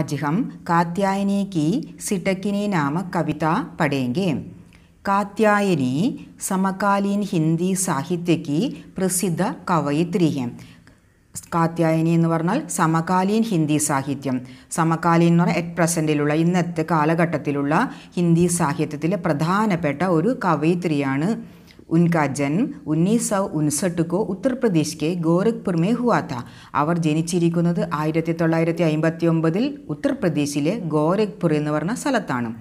അദ്ദേഹം കാത്യായനിക്ക് സിട്ടക്കിനി നാമ കവിത പഠേങ്കെ കാത്യായനി സമകാലീൻ ഹിന്ദി സാഹിത്യക്ക് പ്രസിദ്ധ കവയിത്രി കാത്യായനി എന്ന് പറഞ്ഞാൽ സമകാലീൻ ഹിന്ദി സാഹിത്യം സമകാലീൻ എന്ന് പറഞ്ഞാൽ അറ്റ് പ്രസൻറ്റിലുള്ള ഇന്നത്തെ കാലഘട്ടത്തിലുള്ള ഹിന്ദി സാഹിത്യത്തിലെ പ്രധാനപ്പെട്ട ഒരു കവയിത്രിയാണ് उनका जन्म उन्नीस सौ उनसठ को उत्तर प्रदेश के गोरखपुर में हुआ था और जनची आयर तोलती उत्तर प्रदेश गोरखपुर स्थल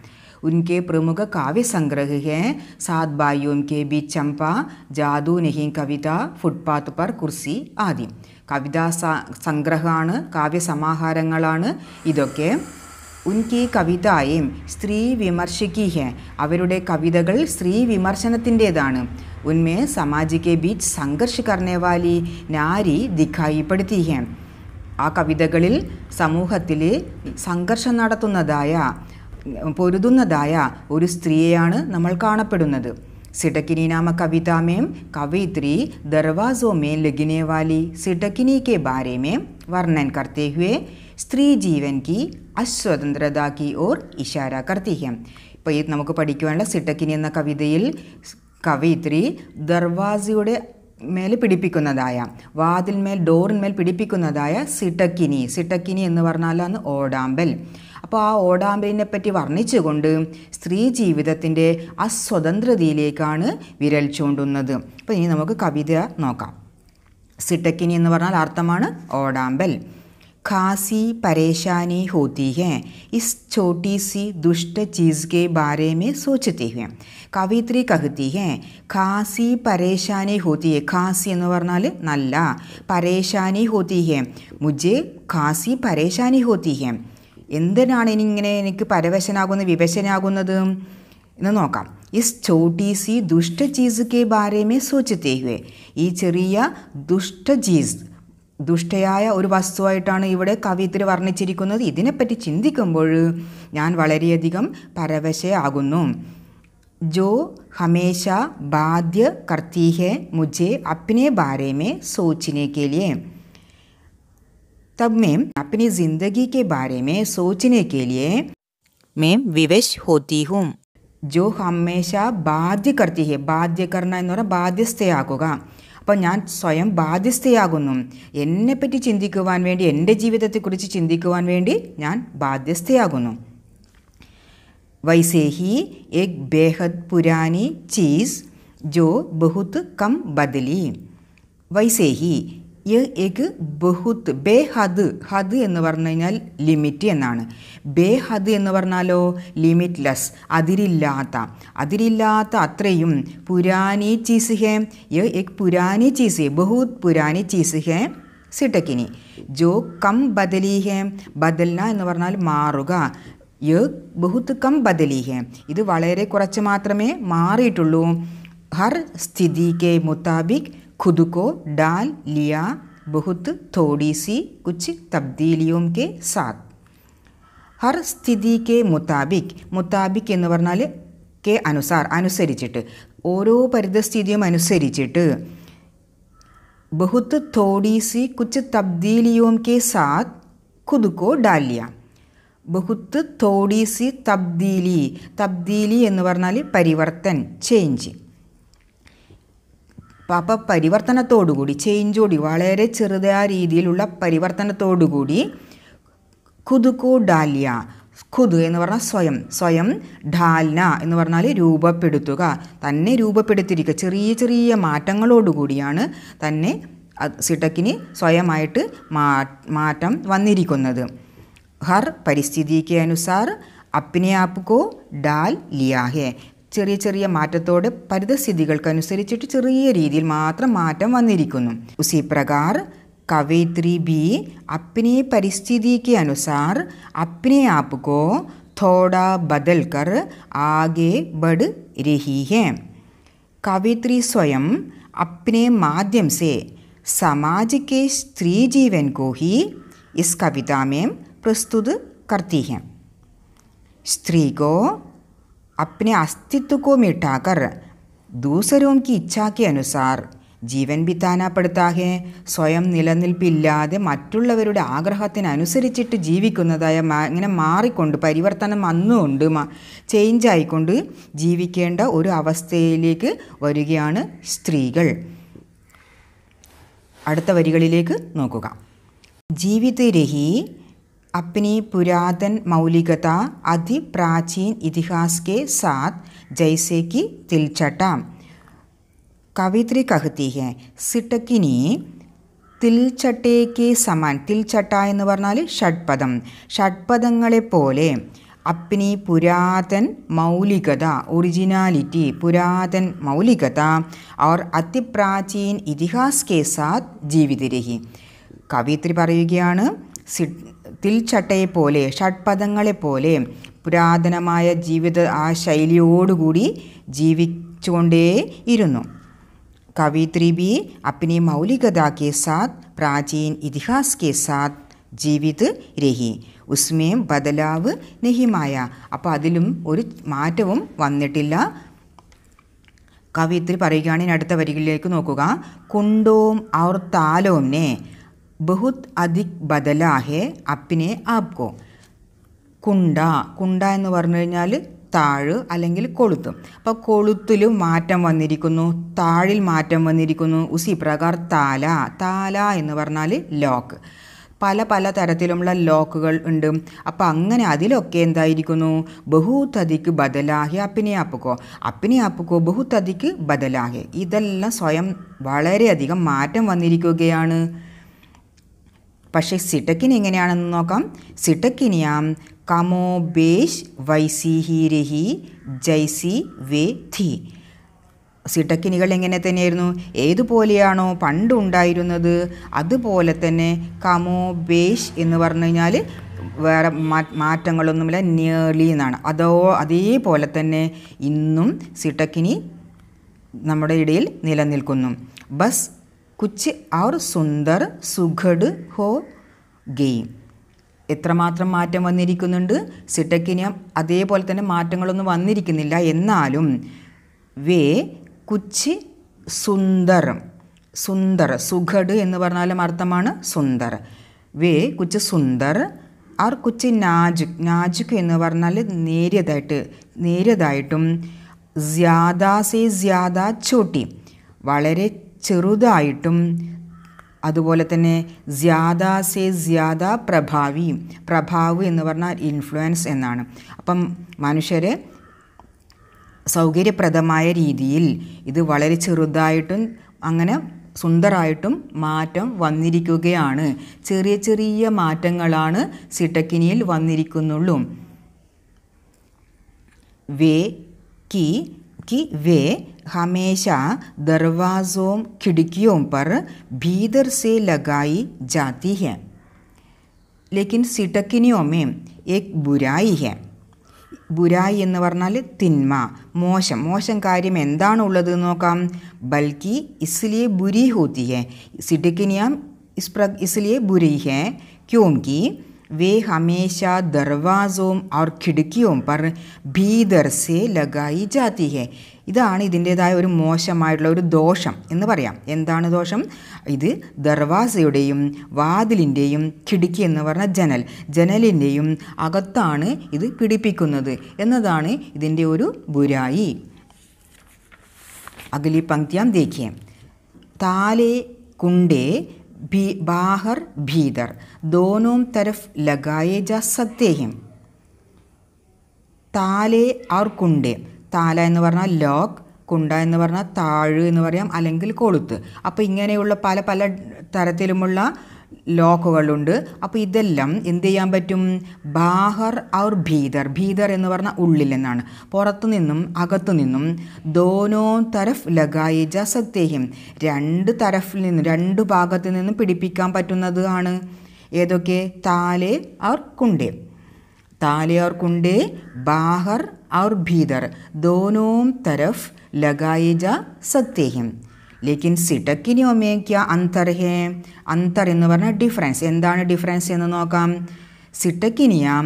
उनके प्रमुख काव्य संग्रह हैं सात बायों के बीच चंपा जादू नहीं कविता फुटपाथ पर कुर्सी आदि कविता സംഗ്രഹമാണ് काव्य സമാഹാരങ്ങളാണ് ഇതൊക്കെ ഉൻകി കവിതായും സ്ത്രീ വിമർശിക്കി ഹെ അവരുടെ കവിതകൾ സ്ത്രീ വിമർശനത്തിൻ്റേതാണ് ഉന്മേ സമാജിക്കെ ബീച്ച് സംഘർഷ് കർണേവാലി നാരി ദിഖായിപ്പെടുത്തി ഹെ ആ കവിതകളിൽ സമൂഹത്തിൽ സംഘർഷം നടത്തുന്നതായ പൊരുതുന്നതായ ഒരു സ്ത്രീയെയാണ് നമ്മൾ കാണപ്പെടുന്നത് സിടക്കിനി നാമ കവിതാമേം കവയിത്രി ദർവാസോ മേ ലഗിനേവാലി സിടക്കിനി കെ ബാരേമേം വർണ്ണൻ കർത്തേ സ്ത്രീ ജീവൻ കി അസ്വതന്ത്രത കി ഓർ ഇഷാര കർത്തിഹ്യം ഇപ്പോൾ ഇത് നമുക്ക് പഠിക്കുവാനുള്ള സിട്ടക്കിനി എന്ന കവിതയിൽ കവയിത്രി ദർവാസയുടെ മേൽ പിടിപ്പിക്കുന്നതായ വാതിൽമേൽ ഡോറിന്മേൽ പിടിപ്പിക്കുന്നതായ സിട്ടക്കിനി സിട്ടക്കിനി എന്ന് പറഞ്ഞാലാണ് ഓടാമ്പൽ അപ്പോൾ ആ ഓടാമ്പലിനെ പറ്റി വർണ്ണിച്ചുകൊണ്ട് സ്ത്രീ ജീവിതത്തിൻ്റെ അസ്വതന്ത്രതയിലേക്കാണ് വിരൽ ചൂണ്ടുന്നത് അപ്പോൾ ഇനി നമുക്ക് കവിത നോക്കാം സിട്ടക്കിനി എന്ന് പറഞ്ഞാൽ അർത്ഥമാണ് ഓടാമ്പൽ खासी പരേശാനി होती है ഇസ് छोटी സി ദുഷ്ട ചീസ് കെ ബാരേമേ സോച്ചത്തി सोचते കവിത്രി കവിത്രി കഹത്തിയെ ഖാസി പരേശാനി ഹെ ഖാസി എന്ന് പറഞ്ഞാൽ നല്ല പരേശാനി ഹോത്തിയെ മുജെ ഖാസി പരേശാനി ഹോത്തിയെ എന്തിനാണ് ഇനിങ്ങനെ എനിക്ക് പരവശനാകുന്നത് വിവശനാകുന്നത് എന്ന് നോക്കാം ഇസ് ചോട്ടി സി ദുഷ്ട ചീസ് കെ ബാരേമേ സോച്ചത്തി സോച്ചത്തെ ഈ ചെറിയ ദുഷ്ട ചീസ് ദുഷ്ടയായ ഒരു വസ്തുവായിട്ടാണ് ഇവിടെ കവിയത്തിൽ വർണ്ണിച്ചിരിക്കുന്നത് ഇതിനെപ്പറ്റി ചിന്തിക്കുമ്പോൾ ഞാൻ വളരെയധികം പരവശയാകുന്നു ജോ ഹമേഷ ബാധ്യ കർത്തിഹെ മുജെ അപ്പിനെ ബാരേമേ സോച്ചിനെ കേലിയേ തബ് മേം मैम ജിന്ദഗിക്ക് ബാരേമേ സോച്ചിനെ കേലിയേ മേം വിവശ് के लिए मैम विवश होती हूँ जो എന്ന് പറഞ്ഞാൽ ബാധ്യസ്ഥയാക്കുക അപ്പം ഞാൻ സ്വയം ബാധ്യസ്ഥയാകുന്നു എന്നെപ്പറ്റി ചിന്തിക്കുവാൻ വേണ്ടി എൻ്റെ ജീവിതത്തെക്കുറിച്ച് ചിന്തിക്കുവാൻ വേണ്ടി ഞാൻ ബാധ്യസ്ഥയാകുന്നു വൈസേഹി എക് एक പുരാനി ചീസ് ജോ ബഹുത്ത് കം ബദലി വൈസേഹി യഗ് ബഹുത്ത് ബേ ഹദ് ഹദ് എന്ന് പറഞ്ഞു കഴിഞ്ഞാൽ ലിമിറ്റ് എന്നാണ് ബേ ഹദ് എന്ന് പറഞ്ഞാലോ ലിമിറ്റ്ലെസ് അതിരില്ലാത്ത അതിരില്ലാത്ത അത്രയും പുരാനി ചീസ് ഹേ യഗ് പുരാനി ചീസ് ബഹുത് പുരാനി ചീസ് ഹേ സിട്ടക്കിനി ജോ കം ബദലി ഹേ ബദൽന എന്ന് പറഞ്ഞാൽ മാറുക യ ബഹുത്ത് കം ബദലി ഹേ ഇത് വളരെ കുറച്ച് മാത്രമേ മാറിയിട്ടുള്ളൂ ഹർ സ്ഥിതിക്ക് മുത്താബിക് ഖുദുക്കോ ഡാൽ ലിയ ബഹുത്ത് बहुत കുച്ച് सी തബ്ദീലിയും കെ സാത്ത് ഹർ സ്ഥിതി കെ മുത്താബിക് മുത്താബിക് എന്ന് പറഞ്ഞാൽ കെ അനുസാർ അനുസരിച്ചിട്ട് ഓരോ പരിതസ്ഥിതിയും അനുസരിച്ചിട്ട് ബഹുത്ത് തോടി കുച്ച് തബ്ദീലിയോം കെ സാത്ത് ഖുദ്കോ ഡാലിയ ബഹുത്ത് തോടി തബ്ദീലി തബ്ദീലി എന്ന് പറഞ്ഞാൽ പരിവർത്തൻ ചേഞ്ച് പരിവർത്തനത്തോടുകൂടി ചേഞ്ചോടി വളരെ ചെറുതായ രീതിയിലുള്ള പരിവർത്തനത്തോടുകൂടി കുതുകു ഡാലിയ ഖുദ് എന്ന് പറഞ്ഞാൽ സ്വയം സ്വയം ഡാൽന എന്ന് പറഞ്ഞാൽ രൂപപ്പെടുത്തുക തന്നെ രൂപപ്പെടുത്തിയിരിക്കുക ചെറിയ ചെറിയ മാറ്റങ്ങളോടുകൂടിയാണ് തന്നെ സിട്ടക്കിന് സ്വയമായിട്ട് മാറ്റം വന്നിരിക്കുന്നത് ഹർ പരിസ്ഥിതിക്ക് അനുസാർ അപ്പിനെ ആപ്കോ ഡാൽ ലിയാഹെ ചെറിയ ചെറിയ മാറ്റത്തോടെ പരിതസ്ഥിതികൾക്കനുസരിച്ചിട്ട് ചെറിയ രീതിയിൽ മാത്രം മാറ്റം വന്നിരിക്കുന്നു ഉസി പ്രകാർ कवयित्री भी अपने परिस्थिति के अनुसार अपने आप को थोड़ा बदल कर आगे बढ़ रही है कवित्री स्वयं अपने माध्यम से समाज के स्त्री जीवन को ही इस कविता में प्रस्तुत करती हैं स्त्री को अपने अस्तित्व को मिटाकर दूसरों की इच्छा के अनुसार ജീവൻ ബിത്താനാപ്പെടുത്താകെ സ്വയം നിലനിൽപ്പില്ലാതെ മറ്റുള്ളവരുടെ ആഗ്രഹത്തിനനുസരിച്ചിട്ട് ജീവിക്കുന്നതായ ഇങ്ങനെ മാറിക്കൊണ്ട് പരിവർത്തനം വന്നുകൊണ്ട് ചേഞ്ച് ആയിക്കൊണ്ട് ജീവിക്കേണ്ട ഒരു അവസ്ഥയിലേക്ക് വരികയാണ് സ്ത്രീകൾ അടുത്ത വരികളിലേക്ക് നോക്കുക ജീവിതരഹി അപ്നി പുരാതൻ മൗലികത അതി പ്രാചീൻ ഇതിഹാസ് കെ സാത് जैसे തിൽച്ചട്ടാം കവിത്രി കഹത്തി ഹെ സിട്ടക്കിനി തിൽച്ചട്ടേക്ക് സമാൻ തിൽച്ചട്ട എന്ന് പറഞ്ഞാൽ ഷഡ്പദം ഷഡ്പദങ്ങളെപ്പോലെ അപ്നി പുരാതൻ മൗലികത ഒറിജിനാലിറ്റി പുരാതൻ മൗലികത അവർ അതിപ്രാചീൻ ഇതിഹാസ് കെ സാത് ജീവിതരഹി കവിത്രി പറയുകയാണ് സിഡ് തിൽച്ചട്ടയെപ്പോലെ ഷഡ്പദങ്ങളെപ്പോലെ പുരാതനമായ ജീവിത ആ ശൈലിയോടുകൂടി ജീവിച്ചുകൊണ്ടേ ഇരുന്നു കവിത്രി ബി അപ്നി മൗലികത കെ പ്രാചീൻ ഇതിഹാസ് കെ സാത്ത് ജീവിത് രഹി ഉസ്മേം ബദലാവ് നെഹിമായ അപ്പോൾ അതിലും ഒരു മാറ്റവും വന്നിട്ടില്ല കവിത്രി പറയുകയാണെങ്കിൽ അടുത്ത വരികളിലേക്ക് നോക്കുക കുണ്ടോം ഔർ താലോംനെ ബഹുത് അധിക് ബദലാഹേ അപ്പിനെ ആപ്കോ കുണ്ട കുണ്ട എന്ന് പറഞ്ഞു കഴിഞ്ഞാൽ താഴ് അല്ലെങ്കിൽ കൊളുത്ത് അപ്പോൾ കൊളുത്തിൽ മാറ്റം വന്നിരിക്കുന്നു താഴിൽ മാറ്റം വന്നിരിക്കുന്നു ഉസി പ്രകാർ താല താല എന്ന് പറഞ്ഞാൽ ലോക്ക് പല പല തരത്തിലുള്ള ലോക്കുകൾ ഉണ്ട് അപ്പോൾ അങ്ങനെ അതിലൊക്കെ എന്തായിരിക്കുന്നു ബഹുതതിക്ക് ബദലാഹി അപ്പിനെ ആപ്പുക്കോ അപ്പിനെ ആപ്പുക്കോ ബഹുതതിക്ക് ബദലാഹെ ഇതെല്ലാം സ്വയം വളരെയധികം മാറ്റം വന്നിരിക്കുകയാണ് പക്ഷേ സിട്ടക്കിന് എങ്ങനെയാണെന്ന് നോക്കാം സിട്ടക്കിനിയാം കമോ ബേഷ് വൈസിഹി രഹി ജൈസി വേ ധി സിടക്കിനികൾ എങ്ങനെ തന്നെയായിരുന്നു ഏതുപോലെയാണോ പണ്ട് ഉണ്ടായിരുന്നത് അതുപോലെ തന്നെ കമോ ബേഷ് എന്ന് പറഞ്ഞു കഴിഞ്ഞാൽ വേറെ മാറ്റങ്ങളൊന്നുമില്ല നിയർലി എന്നാണ് അതോ അതേപോലെ തന്നെ ഇന്നും സിടക്കിനി നമ്മുടെ ഇടയിൽ നിലനിൽക്കുന്നു ബസ് കുച്ച് ആർ സുന്ദർ സുഖഡ് ഹോ ഗെയിം എത്രമാത്രം മാറ്റം വന്നിരിക്കുന്നുണ്ട് സിട്ടക്കിന് അതേപോലെ തന്നെ മാറ്റങ്ങളൊന്നും വന്നിരിക്കുന്നില്ല എന്നാലും വേ കുച്ച് സുന്ദർ സുന്ദർ സുഖഡ് എന്ന് പറഞ്ഞാലും അർത്ഥമാണ് സുന്ദർ വേ കുച്ച് സുന്ദർ ആർ കുച്ച് നാജുക് നാജുക് എന്ന് പറഞ്ഞാൽ നേരിയതായിട്ട് നേരിയതായിട്ടും ജ്യാദാ സേ ജ്യാദാ ചോട്ടി വളരെ ചെറുതായിട്ടും അതുപോലെ തന്നെ ജ്യാദ സേ ജ്യാദ പ്രഭാവി പ്രഭാവ് എന്ന് പറഞ്ഞാൽ ഇൻഫ്ലുവൻസ് എന്നാണ് അപ്പം മനുഷ്യരെ സൗകര്യപ്രദമായ രീതിയിൽ ഇത് വളരെ ചെറുതായിട്ടും അങ്ങനെ സുന്ദരായിട്ടും മാറ്റം വന്നിരിക്കുകയാണ് ചെറിയ ചെറിയ മാറ്റങ്ങളാണ് സിട്ടക്കിനിയിൽ വന്നിരിക്കുന്നുള്ളൂ വേ കി कि वे हमेशा दरवाज़ों खिड़कियों पर भीतर से लगाई जाती है लेकिन सिटकिनियों में एक बुराई है ബുരായി എന്ന് പറഞ്ഞാൽ തിന്മ മോശം മോശം കാര്യം എന്താണുള്ളതെന്ന് നോക്കാം ബൽക്കി ഇസ്ലിയെ ബുരി ഹോത്തിയെ സിഡിക്കിനിയാം ഇസ് പ്ര ഇസ്ലിയെ ബുരി ഹെ ക്യോംകി वे हमेशा दरवाज़ों और खिड़कियों पर भीतर से लगाई जाती है ഇതാണ് ഇതിൻ്റേതായ ഒരു മോശമായിട്ടുള്ള ഒരു ദോഷം എന്ന് പറയാം എന്താണ് ദോഷം ഇത് ദർവാസയുടെയും വാതിലിൻ്റെയും കിടുക്കി എന്ന് പറഞ്ഞ ജനൽ ജനലിൻ്റെയും അകത്താണ് ഇത് പിടിപ്പിക്കുന്നത് എന്നതാണ് ഇതിൻ്റെ ഒരു ബുരായി അഖിലി പങ്ക്തിയാം ദേഖിയം താലേ കുണ്ടേ भी ബാഹർ ഭീതർ ദോനോം തരഫ് ലഗായേ ജ सकते താലേ ആർ കുണ്ടേ താല എന്ന് പറഞ്ഞാൽ ലോക്ക് കുണ്ട എന്ന് പറഞ്ഞാൽ താഴ് എന്ന് പറയാം അല്ലെങ്കിൽ കൊളുത്ത് അപ്പോൾ ഇങ്ങനെയുള്ള പല പല തരത്തിലുമുള്ള ലോക്കുകളുണ്ട് അപ്പോൾ ഇതെല്ലാം എന്ത് ചെയ്യാൻ പറ്റും ബാഹർ ഔർ ഭീതർ ഭീതർ എന്ന് പറഞ്ഞാൽ ഉള്ളിൽ എന്നാണ് പുറത്തു നിന്നും അകത്തു നിന്നും ദോനോ തരഫ് ലഗായി ജസക്തേഹിം രണ്ട് തരഫിൽ നിന്ന് രണ്ട് ഭാഗത്തു നിന്നും പിടിപ്പിക്കാൻ പറ്റുന്നത് ആണ് ഏതൊക്കെ താലെ ഔർ കുണ്ടേ താലെ ഔർ കുണ്ടേ ബാഹർ ഔർ ഭീതർ ദോനോം തരഫ് ലഗായിജ സത്യഹിം ലേക്കിൻ സിടക്കിന് ഒമേക്യ അന്തർ ഹേ അന്തർ എന്ന് പറഞ്ഞാൽ ഡിഫറൻസ് എന്താണ് ഡിഫറൻസ് എന്ന് നോക്കാം സിട്ടക്കിനിയാം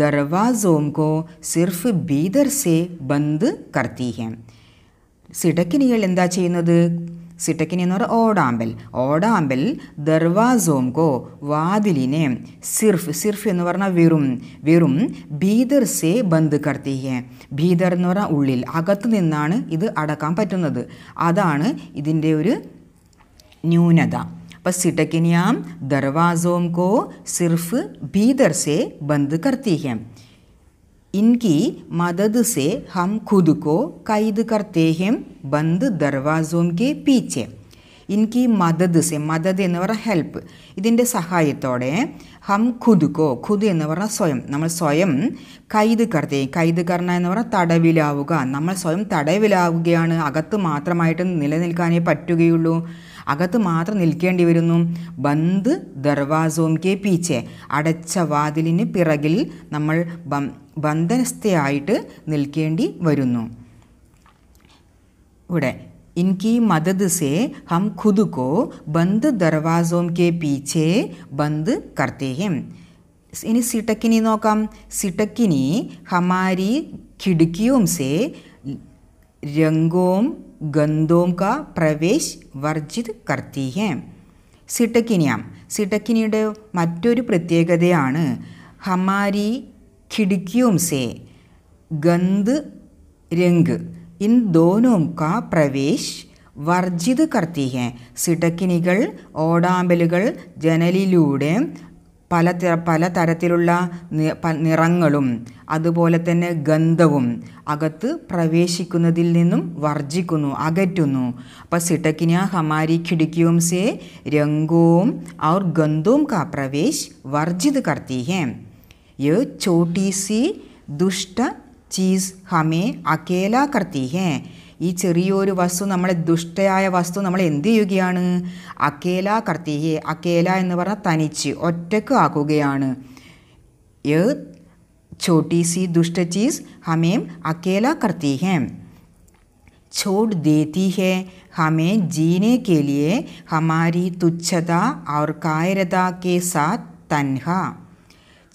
ദർവാസോം കോ സിർഫ് ബീദർ സേ ബന്ത് കർത്തി ഹേ സിടക്കിനികൾ എന്താ ചെയ്യുന്നത് സിട്ടക്കിനി എന്ന് പറയുക ഓടാമ്പൽ ഓടാമ്പൽ ദർവാസോംകോ വാതിലിനെ സിർഫ് സിർഫ് എന്ന് പറഞ്ഞാൽ വെറും വെറും ഭീതർ സേ ബന്ധ് കർത്തിയെ ഭീതർ എന്ന് പറഞ്ഞാൽ ഉള്ളിൽ അകത്ത് നിന്നാണ് ഇത് അടക്കാൻ പറ്റുന്നത് അതാണ് ഇതിൻ്റെ ഒരു ന്യൂനത അപ്പം സിട്ടക്കിനിയാം ദർവാസോം കോ സിർഫ് ഭീതർ സേ ബന്ധ് കർത്തി इनकी मदद से हम खुद को कैद करते हैं बंद दरवाज़ों के पीछे ഇൻകി മദദ് സെ മദദ് എന്ന് പറഞ്ഞാൽ ഹെൽപ്പ് ഇതിൻ്റെ സഹായത്തോടെ ഹം ഖുദ്കോ ഖുദ് എന്ന് പറഞ്ഞാൽ സ്വയം നമ്മൾ സ്വയം കൈത് കർത്തേ കൈത് കർണ എന്ന് പറഞ്ഞാൽ തടവിലാവുക നമ്മൾ സ്വയം തടവിലാവുകയാണ് അകത്ത് മാത്രമായിട്ട് നിലനിൽക്കാനേ പറ്റുകയുള്ളൂ അകത്ത് മാത്രം നിൽക്കേണ്ടി വരുന്നു ബന്ദ് ദർവാസോം കെ പീച്ചെ അടച്ച വാതിലിന് പിറകിൽ നമ്മൾ ബന്ധനസ്ഥയായിട്ട് നിൽക്കേണ്ടി വരുന്നു ഇവിടെ इनकी मदद से हम खुद को बंद दरवाज़ों के पीछे बंद करते हैं ഇനി സിട്ടക്കിനി നോക്കാം സിട്ടക്കിനി ഹമാരി ഖിടുക്കിയും സേ രംഗോം ഗന്ധവും കാ പ്രവേശ് വർജിത് കർത്തി സിട്ടക്കിനിയാം സിട്ടക്കിനിയുടെ മറ്റൊരു പ്രത്യേകതയാണ് ഹമാരി ഖിടിക്കിയും സേ ഗന്ത് രംഗ് ഇൻ ദോനോം കാ പ്രവേശ് വർജിത് കർത്തി സിട്ടക്കിനികൾ ഓടാമ്പലുകൾ ജനലിലൂടെ പല പല തരത്തിലുള്ള നിറങ്ങളും അതുപോലെ തന്നെ ഗന്ധവും അകത്ത് പ്രവേശിക്കുന്നതിൽ നിന്നും വർജിക്കുന്നു അകറ്റുന്നു അപ്പം സിട്ടക്കിന ഹമാരി ഖിടിക്കും സെ രംഗവും ഔർ ഗന്ധവും കാ പ്രവേശ് വർജിത് കർത്തി ഹേ യ ചോട്ടി സി ദുഷ്ട ചീസ് ഹമേ अकेला करती ഈ ചെറിയൊരു വസ്തു നമ്മളെ ദുഷ്ടയായ വസ്തു നമ്മൾ എന്ത് ചെയ്യുകയാണ് അക്കേല കർത്തിയെ അക്കേല എന്ന് പറഞ്ഞാൽ തനിച്ച് ഒറ്റക്ക് ആക്കുകയാണ് ഛോട്ടി സി ദുഷ്ട ചീസ് ഹമേം അക്കേല കർത്തിഹേം ഛോട് ദേത്തി देती ഹമേ ജീനെ जीने ഹമാരി തുച്ഛത ഔർ കായരത और സാ തൻഹ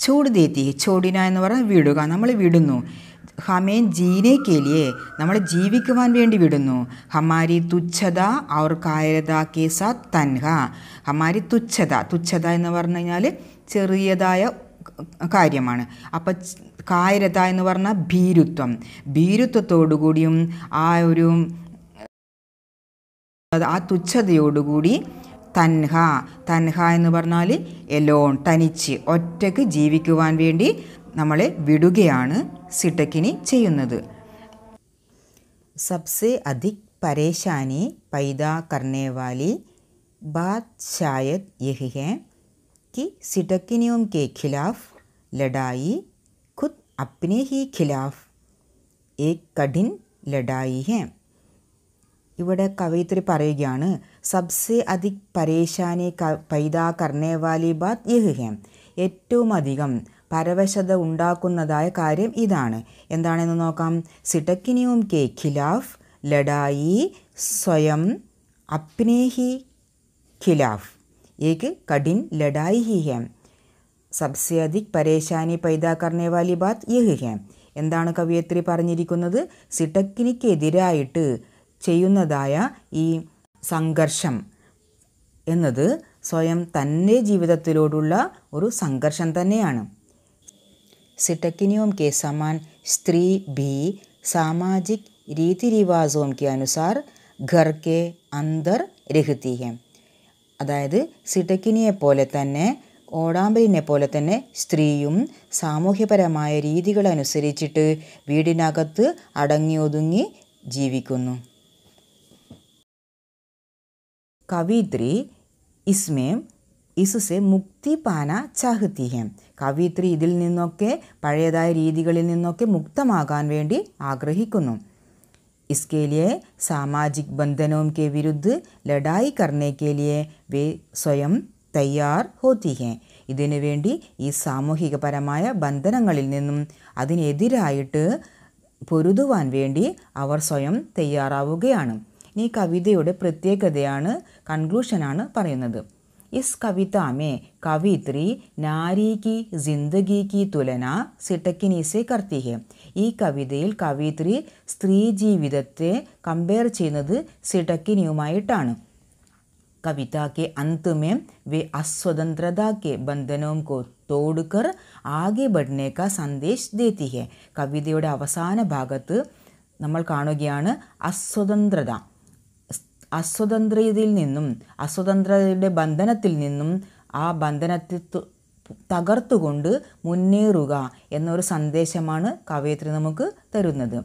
ചൂട് तन्हा ചൂടിന എന്ന് പറഞ്ഞാൽ വിടുക നമ്മൾ വിടുന്നു ഹമേൻ ജീനെ കേലിയെ നമ്മളെ ജീവിക്കുവാൻ വേണ്ടി വിടുന്നു ഹമാരി തുച്ഛത അവർ കായരത കേസ തൻഹ ഹമാരി തുച്ഛത തുച്ഛത എന്ന് പറഞ്ഞു കഴിഞ്ഞാൽ ചെറിയതായ കാര്യമാണ് അപ്പം കായരത എന്ന് പറഞ്ഞാൽ ഭീരുത്വം ഭീരുത്വത്തോടുകൂടിയും ആ ഒരു ആ തുച്ഛതയോടുകൂടി തൻഹ തൻഹ എന്ന് പറഞ്ഞാൽ എലോൺ തനിച്ച് ഒറ്റക്ക് ജീവിക്കുവാൻ വേണ്ടി നമ്മളെ വിടുകയാണ് സിട്ടക്കിനി ചെയ്യുന്നത് സബ്സെ അധിക് പരേശാനി പൈദ കർണേവാലി ബാത് ഷായദ് യഹി കി സിട്ടക്കിനിയും കെ ഖിലാഫ് ലഡായി ഖുദ് അപ്നെ ഹി ഖിലാഫ് ഏക് കഠിൻ ലഡായി ഹെ ഇവിടെ കവയിത്രി പറയുകയാണ് സബ്സെ അധിക് പരേശാനി പൈദ കർണേവാലി ബാത് യഹ് ഹെ ഏറ്റവും അധികം പരവശത ഉണ്ടാക്കുന്നതായ കാര്യം ഇതാണ് എന്താണെന്ന് നോക്കാം സിട്ടക്കിനിയും കെ ഖിലാഫ് ലഡായി സ്വയം അപ്നേഹി ഖിലാഫ് ഏക്ക് കഠിൻ ലഡായി ഹി ഹേം സബ്സെ അധിക് പരേശാനി പൈതാ കർണേ വാലി ബാത് യഹ് ഹേം എന്താണ് കവിയത്രി പറഞ്ഞിരിക്കുന്നത് സിട്ടക്കിനിക്കെതിരായിട്ട് ചെയ്യുന്നതായ ഈ സംഘർഷം എന്നത് സ്വയം തന്നെ ജീവിതത്തിലോടുള്ള ഒരു സംഘർഷം തന്നെയാണ് सिटकिनियों के समान स्त्री भी सामाजिक रीति रिवाजों के अनुसार घर के अंदर रहती है അതായത് സിടക്കിനിയെ പോലെ തന്നെ ഓടാമ്പലിനെ പോലെ തന്നെ സ്ത്രീയും സാമൂഹ്യപരമായ രീതികളനുസരിച്ചിട്ട് അനുസരിച്ചിട്ട് വീടിനകത്ത് അടങ്ങിയൊതുങ്ങി ജീവിക്കുന്നു കവിത്രി ഇസ്മേം ഇസുസെ മുക്തി പാന ചാഹത്തിഹേം കവിത്രി ഇതിൽ നിന്നൊക്കെ പഴയതായ രീതികളിൽ നിന്നൊക്കെ മുക്തമാകാൻ വേണ്ടി ആഗ്രഹിക്കുന്നു इसके लिए सामाजिक കെ के विरुद्ध लड़ाई करने के लिए वे സ്വയം തയ്യാർ होती हैं ഇതിനു വേണ്ടി ഈ സാമൂഹികപരമായ ബന്ധനങ്ങളിൽ നിന്നും അതിനെതിരായിട്ട് പൊരുതുവാൻ വേണ്ടി അവർ സ്വയം തയ്യാറാവുകയാണ് ഈ കവിതയുടെ പ്രത്യേകതയാണ് കൺക്ലൂഷനാണ് പറയുന്നത് इस कविता में कवित्री नारी की जिंदगी की तुलना सिटकिनी से करती है ई कवि कवित्री स्त्री जीवित कंपेर सिटकिनियुमान कविता के अंत में वे अस्वतंत्रता के बंधनों को तोड़कर आगे बढ़ने का संदेश देती है कवि भागत नाम का अस्वतंत्रता അസ്വതന്ത്രതയിൽ നിന്നും അസ്വതന്ത്രതയുടെ ബന്ധനത്തിൽ നിന്നും ആ ബന്ധനത്തിൽ തകർത്തുകൊണ്ട് മുന്നേറുക എന്നൊരു സന്ദേശമാണ് കവയത്രി നമുക്ക് തരുന്നത്